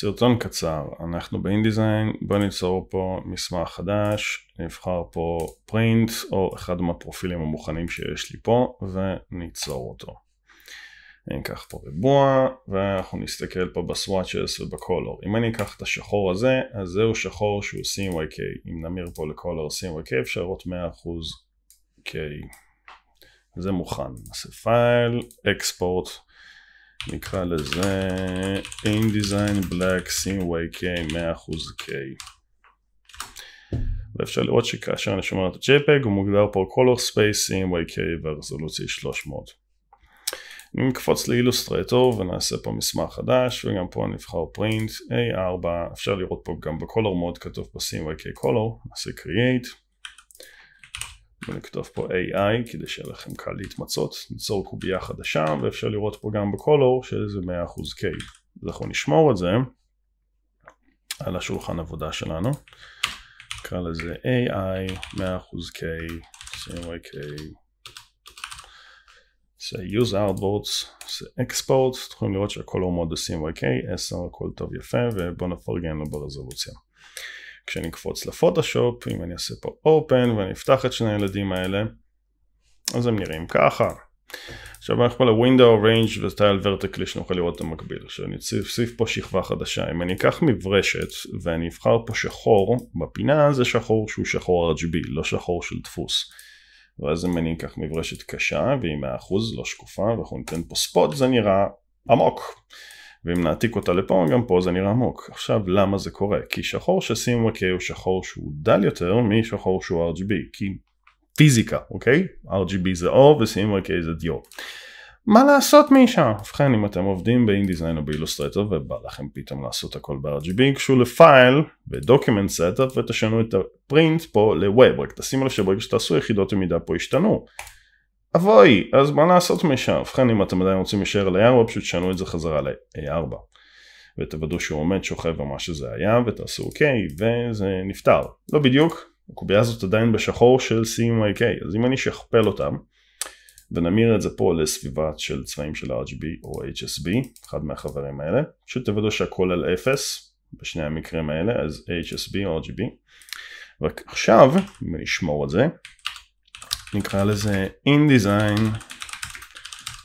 סרטון קצר, אנחנו באינדיזיין, בוא ניצור פה מסמך חדש, נבחר פה פרינט או אחד מהפרופילים המוכנים שיש לי פה וניצור אותו. אני אקח פה ריבוע ואנחנו נסתכל פה בסוואצ'ס ובקולור. אם אני אקח את השחור הזה, אז זהו שחור שהוא CMYK. אם נמיר פה לקולור CMYK אפשר לראות 100% K. זה מוכן. נעשה פייל, אקספורט. נקרא לזה InDesign Black CMYK 100%K ואפשר לראות שכאשר אני שומר את ה-JPEG הוא מוגדר פה color space CMYK והרזולוציה היא 300 אני מקפוץ לאילוסטרטור ונעשה פה מסמך חדש וגם פה נבחר פרינט A4 אפשר לראות פה גם בקולר מוד כתוב פה CMYK color נעשה create ונכתוב פה AI כדי שיהיה לכם קל להתמצות, ניצור קובייה חדשה ואפשר לראות פה גם בקולור שזה 100% K. אז אנחנו נשמור את זה על השולחן עבודה שלנו, נקרא לזה AI 100% K, CMYK, זה use artboards, זה export, אתם יכולים לראות שהקולור הוא מאוד ב-CMYK, 10 הכל טוב יפה ובואו נפרגן לו ברזולוציה. כשאני אקפוץ לפוטושופ, אם אני אעשה פה open ואני אפתח את שני הילדים האלה, אז הם נראים ככה. עכשיו אנחנו ל-window range ו tile Vertically שנוכל לראות את המקביל. עכשיו אני אוסיף פה שכבה חדשה. אם אני אקח מברשת ואני אבחר פה שחור בפינה, זה שחור שהוא שחור RGB, לא שחור של דפוס. ואז אם אני אקח מברשת קשה והיא 100% לא שקופה ואנחנו ניתן פה ספוט זה נראה עמוק. ואם נעתיק אותה לפה גם פה זה נראה עמוק. עכשיו למה זה קורה? כי שחור ששים מכה הוא שחור שהוא דל יותר משחור שהוא RGB, כי פיזיקה, אוקיי? RGB זה אור וCMYK זה דיו. מה לעשות מישה? ובכן אם אתם עובדים באינדיזיין או באילוסטרטור ובא לכם פתאום לעשות הכל ב-RGB, גשו לפייל בדוקימנט סטאפ ותשנו את הפרינט פה ל-Web, רק תשימו לב שברגע שתעשו יחידות המידה פה ישתנו. אבוי, אז מה לעשות משם? ובכן, אם אתם עדיין רוצים להישאר על a 4 פשוט תשנו את זה חזרה ל-A4. ותוודאו שהוא עומד, שוכב ומה שזה היה, ותעשו OK, אוקיי, וזה נפתר. לא בדיוק, הקובייה הזאת עדיין בשחור של CMYK, אז אם אני שכפל אותם, ונמיר את זה פה לסביבה של צבעים של RGB או HSB, אחד מהחברים האלה, פשוט תוודאו שהכל על 0 בשני המקרים האלה, אז HSB או RGB. ועכשיו, אם אני אשמור את זה, נקרא לזה InDesign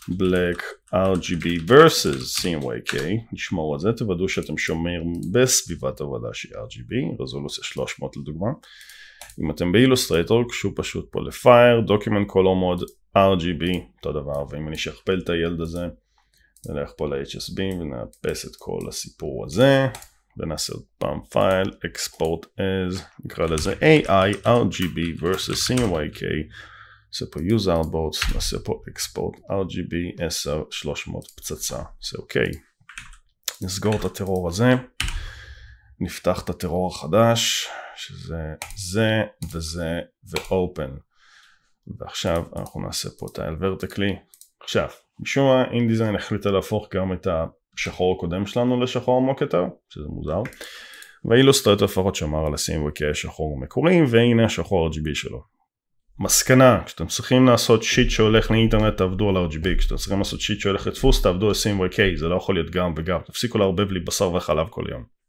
Black RGB versus CMYK, נשמור על זה, תוודאו שאתם שומרים בסביבת עבודה שהיא RGB, רזולוציה 300 לדוגמה. אם אתם באילוסטרטור, קשו פשוט פה לפייר, document color mode RGB, אותו דבר, ואם אני אשכפל את הילד הזה, נלך פה ל-HSB ונאפס את כל הסיפור הזה, ונעשה עוד פעם פייל, export as, נקרא לזה AI RGB versus CMYK עושה פה user boards, נעשה פה export RGB 10 300 פצצה, זה אוקיי. נסגור את הטרור הזה, נפתח את הטרור החדש, שזה זה וזה ו-open. ועכשיו אנחנו נעשה פה את טייל vertically, עכשיו, משום מה אינדיזיין החליטה להפוך גם את השחור הקודם שלנו לשחור עמוק יותר, שזה מוזר. והאילוסטרט לפחות שמר על לשים השחור המקורי, והנה השחור RGB שלו. מסקנה, כשאתם צריכים לעשות שיט שהולך לאינטרנט תעבדו על RGB, כשאתם צריכים לעשות שיט שהולך לדפוס תעבדו על CMYK, זה לא יכול להיות גם וגם, תפסיקו לערבב לי בשר וחלב כל יום.